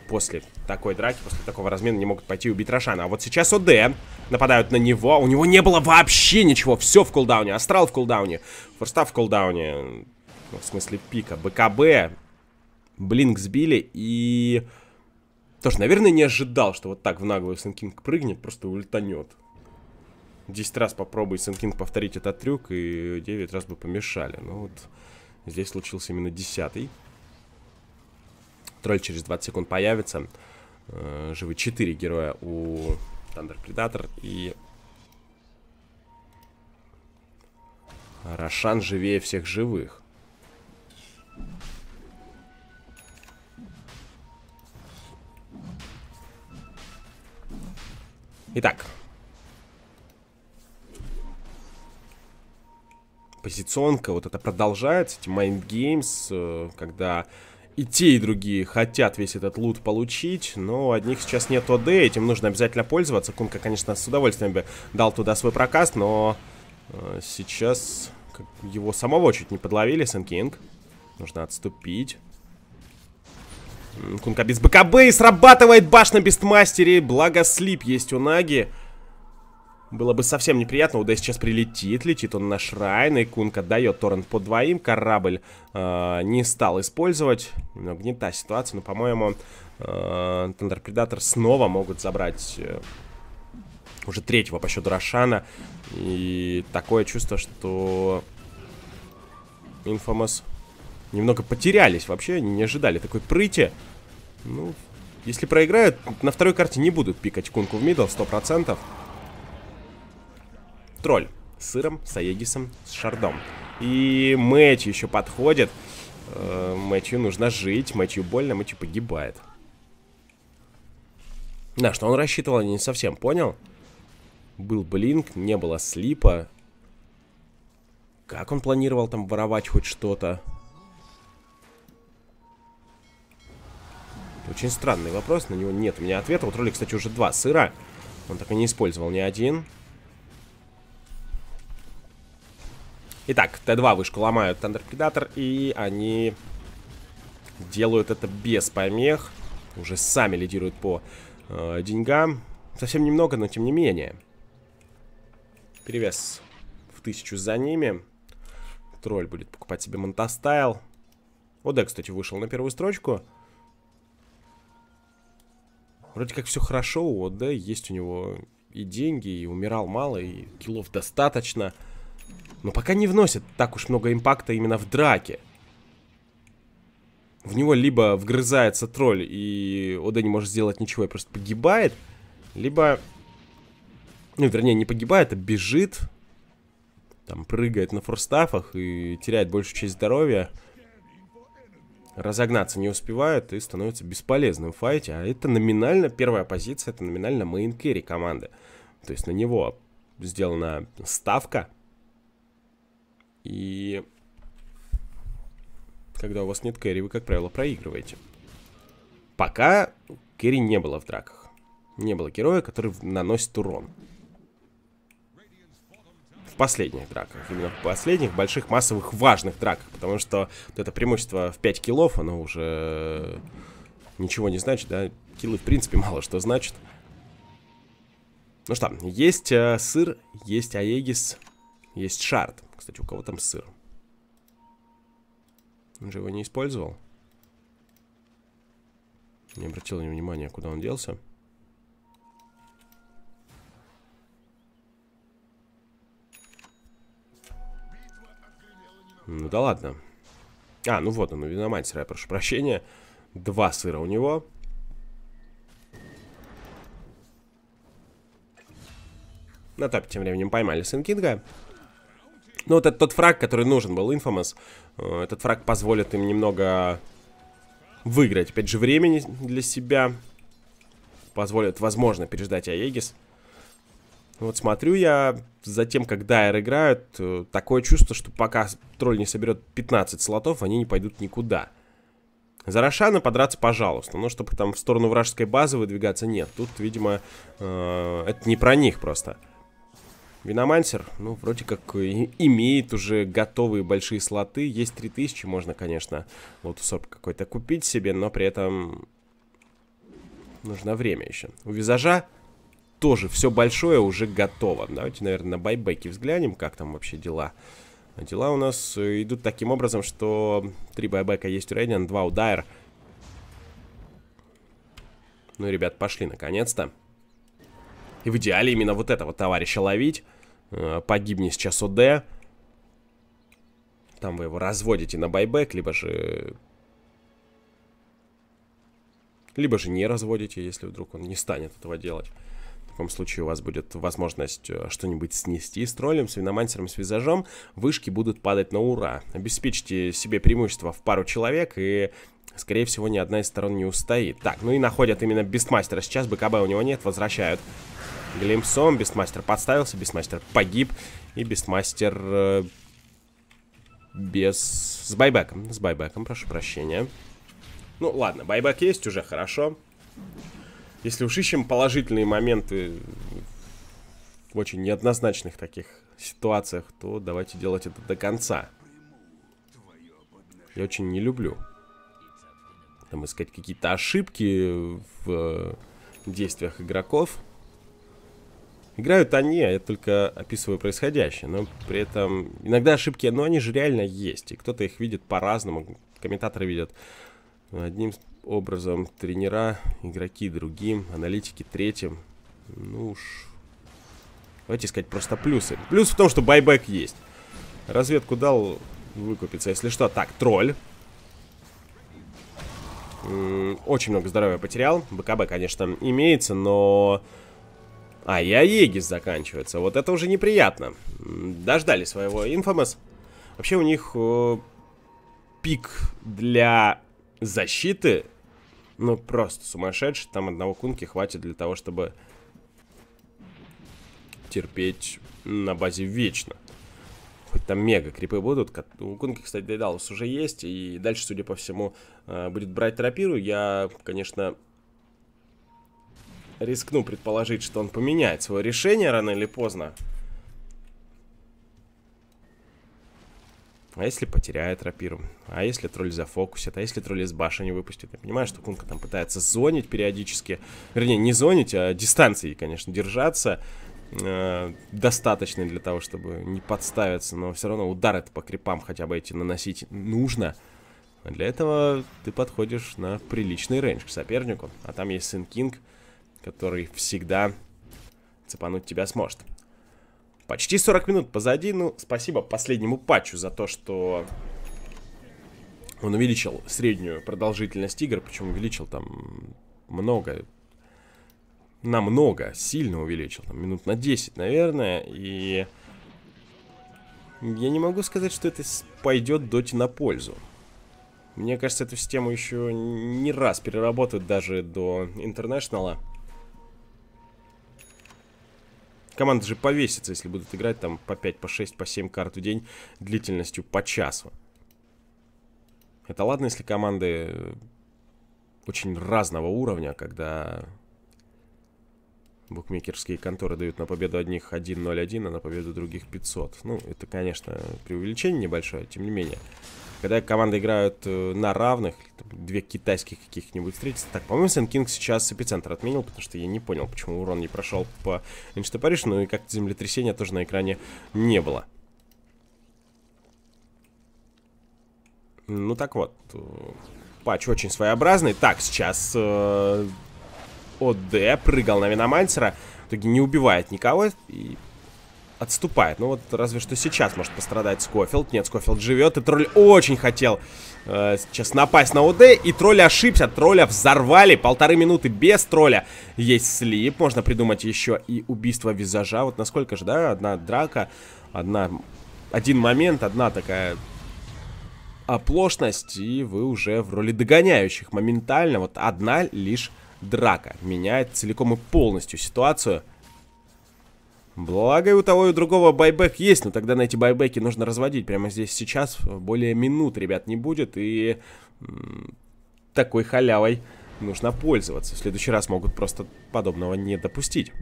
после такой драки, после такого размена не могут пойти убить Рошана. А вот сейчас ОД нападают на него. У него не было вообще ничего. Все в кулдауне. Астрал в кулдауне. Форста в кулдауне. Ну, в смысле пика. БКБ. Блинк сбили и... Тоже, наверное, не ожидал, что вот так в наглую Сенкинг прыгнет, просто ультанет. 10 раз попробуй Сенкинг повторить этот трюк, и 9 раз бы помешали. Ну вот, здесь случился именно десятый тролль через 20 секунд появится. Э, живы 4 героя у Thunder Predator и... Рошан живее всех живых. Итак. Позиционка вот это продолжается, эти Mind Games, э, когда и те, и другие хотят весь этот лут получить, но одних сейчас нет ОД, этим нужно обязательно пользоваться. Кунка, конечно, с удовольствием бы дал туда свой прокаст, но э, сейчас его самого чуть не подловили, Сэнкинг. Нужно отступить. Кунка без БКБ и срабатывает башня Бестмастери, благо слип есть у Наги. Было бы совсем неприятно, Удай сейчас прилетит, летит он на шрайн, и Кунг отдает торрент по двоим, корабль э, не стал использовать, но гнета ситуация, но, по-моему, э, Тендер Предатор снова могут забрать э, уже третьего по счету Рошана, и такое чувство, что Infamous немного потерялись вообще, не ожидали такой прыти, ну, если проиграют, на второй карте не будут пикать Кунку в мидл 100%, тролль с сыром, с аегисом, с шардом. И Мэтч еще подходит. Э, Мэтчу нужно жить, Мэтчу больно, Мэтчу погибает. На что он рассчитывал, я не совсем понял. Был блинк, не было слипа. Как он планировал там воровать хоть что-то? Очень странный вопрос, на него нет у меня ответа. У ролик, кстати, уже два сыра. Он так и не использовал ни один. Итак, Т2 вышку ломают Thunder Predator, и они делают это без помех. Уже сами лидируют по э, деньгам. Совсем немного, но тем не менее. Перевес в тысячу за ними. Тролль будет покупать себе Монтастайл. ОД, кстати, вышел на первую строчку. Вроде как все хорошо у ОД. Есть у него и деньги, и умирал мало, и киллов Достаточно. Но пока не вносит так уж много импакта именно в драке. В него либо вгрызается тролль, и ОД не может сделать ничего и просто погибает, либо... Ну, вернее, не погибает, а бежит, там прыгает на форстафах и теряет большую часть здоровья. Разогнаться не успевает и становится бесполезным в файте. А это номинально, первая позиция, это номинально мейн керри команды. То есть на него сделана ставка. И когда у вас нет кэри, вы, как правило, проигрываете. Пока кэри не было в драках. Не было героя, который наносит урон. В последних драках. Именно в последних, больших, массовых, важных драках. Потому что вот это преимущество в 5 киллов, оно уже ничего не значит, да? Киллы, в принципе, мало что значит. Ну что, есть э, сыр, есть аегис. Есть шарт, Кстати, у кого там сыр? Он же его не использовал. Не обратил ни внимания, куда он делся. Ну да ладно. А, ну вот он, у я прошу прощения. Два сыра у него. На топе тем временем поймали Сен ну, вот этот тот фраг, который нужен был Infamous. Э, этот фраг позволит им немного выиграть, опять же, времени для себя. Позволит, возможно, переждать Аегис. Вот смотрю я за тем, как Дайер играют, э, такое чувство, что пока тролль не соберет 15 слотов, они не пойдут никуда. За Рошана подраться, пожалуйста, но чтобы там в сторону вражеской базы выдвигаться, нет. Тут, видимо, э, это не про них просто. Просто. Виномансер, ну, вроде как имеет уже готовые большие слоты. Есть 3000, можно, конечно, вот соп какой-то купить себе, но при этом нужно время еще. У визажа тоже все большое уже готово. Давайте, наверное, на байбеки взглянем, как там вообще дела. Дела у нас э, идут таким образом, что 3 байбека есть у Рейдиан, 2 у Дайер. Ну, ребят, пошли наконец-то. И в идеале именно вот этого товарища ловить. Э, погибни сейчас ОД, там вы его разводите на байбек, либо же... Либо же не разводите, если вдруг он не станет этого делать. В таком случае у вас будет возможность э, что-нибудь снести с троллем, с виномансером, с визажом. Вышки будут падать на ура. Обеспечьте себе преимущество в пару человек и Скорее всего, ни одна из сторон не устоит. Так, ну и находят именно Бестмастера. Сейчас БКБ у него нет, возвращают глимсом. Бестмастер подставился, Бестмастер погиб. И Бестмастер э, без... с байбеком. С байбеком, прошу прощения. Ну, ладно, байбек есть, уже хорошо. Если уж ищем положительные моменты в очень неоднозначных таких ситуациях, то давайте делать это до конца. Я очень не люблю там искать какие-то ошибки в э, действиях игроков. Играют они, а я только описываю происходящее, но при этом иногда ошибки, но они же реально есть, и кто-то их видит по-разному, комментаторы видят одним образом, тренера, игроки другим, аналитики третьим. Ну уж, давайте искать просто плюсы. Плюс в том, что байбек есть. Разведку дал выкупиться, если что. Так, тролль. Очень много здоровья потерял. БКБ, конечно, имеется, но... А, и Аегис заканчивается. Вот это уже неприятно. Дождали своего Infamous. Вообще у них э, пик для защиты, ну, просто сумасшедший. Там одного кунки хватит для того, чтобы терпеть на базе вечно. Хоть там мега крипы будут. У Кунки, кстати, Дейдалус уже есть. И дальше, судя по всему, э, будет брать тропиру. Я, конечно, рискну предположить, что он поменяет свое решение рано или поздно. А если потеряет рапиру? А если тролль зафокусит? А если тролль из башни не выпустит? Я понимаю, что Кунка там пытается зонить периодически. Вернее, не зонить, а дистанции, конечно, держаться. Э, достаточно для того, чтобы не подставиться. Но все равно удары по крипам хотя бы эти наносить нужно. А для этого ты подходишь на приличный рейндж к сопернику. А там есть Сын Кинг который всегда цепануть тебя сможет. Почти 40 минут позади. Ну, спасибо последнему патчу за то, что он увеличил среднюю продолжительность игр. Причем увеличил там много. Намного. Сильно увеличил. Там, минут на 10, наверное. И... Я не могу сказать, что это пойдет доте на пользу. Мне кажется, эту систему еще не раз переработают даже до интернешнала. Команда же повесится, если будут играть там по 5, по 6, по 7 карт в день длительностью по часу. Это ладно, если команды очень разного уровня, когда Букмекерские конторы дают на победу одних 1.01, а на победу других 500. Ну, это, конечно, преувеличение небольшое, тем не менее. Когда команды играют э, на равных, две китайских каких-нибудь встретятся. Так, по-моему, Сен Кинг сейчас эпицентр отменил, потому что я не понял, почему урон не прошел по Энште Париж, ну и как-то землетрясения тоже на экране не было. Ну так вот, э, патч очень своеобразный. Так, сейчас э, ОД прыгал на Виномансера. В итоге не убивает никого и отступает. Ну вот разве что сейчас может пострадать Скофилд. Нет, Скофилд живет, и тролль очень хотел э, сейчас напасть на ОД, и тролль ошибся, тролля взорвали. Полторы минуты без тролля. Есть слип, можно придумать еще и убийство визажа. Вот насколько же, да, одна драка, одна... Один момент, одна такая оплошность, и вы уже в роли догоняющих моментально. Вот одна лишь драка меняет целиком и полностью ситуацию. Благо и у того и у другого байбек есть, но тогда на эти байбеки нужно разводить прямо здесь сейчас. Более минут, ребят, не будет, и такой халявой нужно пользоваться. В следующий раз могут просто подобного не допустить.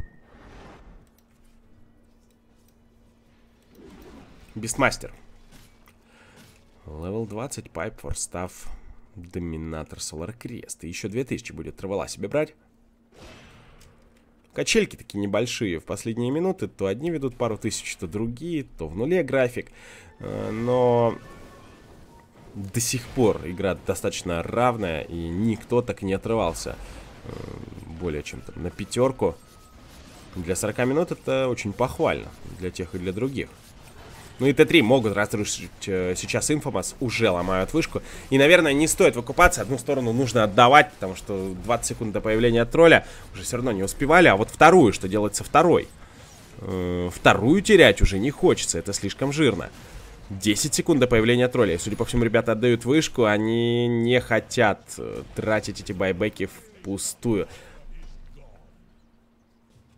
Бестмастер. Левел 20, пайп, форстав. Доминатор Solar Крест. И еще 2000 будет травала себе брать. Качельки такие небольшие в последние минуты. То одни ведут пару тысяч, то другие, то в нуле график. Э, но до сих пор игра достаточно равная, и никто так и не отрывался. Э, более чем там на пятерку. Для 40 минут это очень похвально для тех и для других. Ну и Т3 могут разрушить э, сейчас Инфомас. уже ломают вышку. И, наверное, не стоит выкупаться, одну сторону нужно отдавать, потому что 20 секунд до появления от тролля уже все равно не успевали. А вот вторую, что делать со второй? Э, вторую терять уже не хочется, это слишком жирно. 10 секунд до появления тролля. Судя по всему, ребята отдают вышку, они не хотят э, тратить эти байбеки впустую.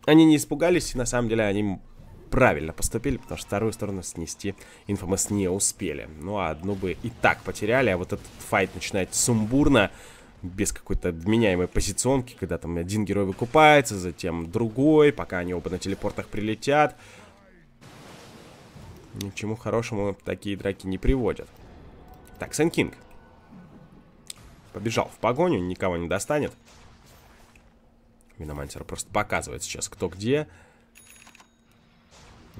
Они не испугались, и на самом деле они правильно поступили, потому что вторую сторону снести Infamous не успели. Ну, а одну бы и так потеряли, а вот этот файт начинает сумбурно, без какой-то вменяемой позиционки, когда там один герой выкупается, затем другой, пока они оба на телепортах прилетят. Ничему хорошему такие драки не приводят. Так, Сэн Кинг. Побежал в погоню, никого не достанет. Миномантер просто показывает сейчас, кто где.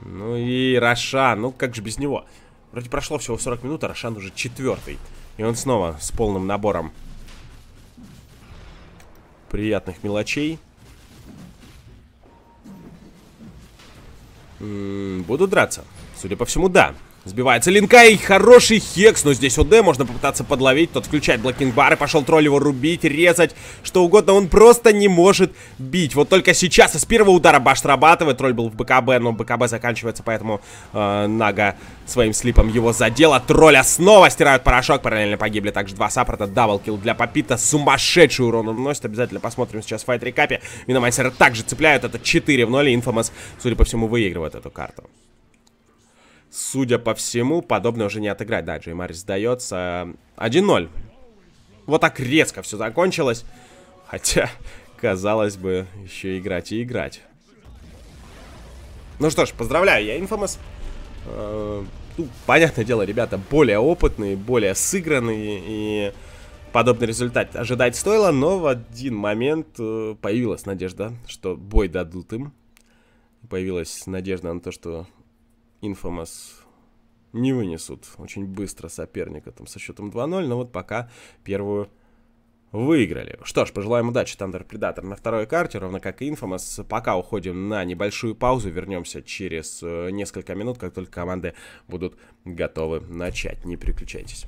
Ну и Рошан, ну как же без него? Вроде прошло всего 40 минут, а Рошан уже четвертый. И он снова с полным набором приятных мелочей. М -м, буду драться. Судя по всему, да. Сбивается линка и хороший хекс, но здесь ОД можно попытаться подловить. Тот включает блокинг бар и пошел тролль его рубить, резать, что угодно. Он просто не может бить. Вот только сейчас из первого удара баш срабатывает. Тролль был в БКБ, но БКБ заканчивается, поэтому э, Нага своим слипом его задела. Тролля снова стирают порошок. Параллельно погибли также два саппорта. Даблкил для Попита. Сумасшедший урон он носит Обязательно посмотрим сейчас в файт-рекапе. Миномайсера также цепляют. Это 4 в 0. Инфомас, судя по всему, выигрывает эту карту. Судя по всему, подобное уже не отыграть. Да, Джей сдается. 1-0. Вот так резко все закончилось. Хотя, казалось бы, еще играть и играть. Ну что ж, поздравляю, я Infamous. Э, ну, понятное дело, ребята более опытные, более сыгранные и подобный результат ожидать стоило, но в один момент э, появилась надежда, что бой дадут им. Появилась надежда на то, что Infamous не вынесут очень быстро соперника там со счетом 2-0, но вот пока первую выиграли. Что ж, пожелаем удачи Thunder Predator на второй карте, равно как и Infamous. Пока уходим на небольшую паузу, вернемся через э, несколько минут, как только команды будут готовы начать. Не переключайтесь.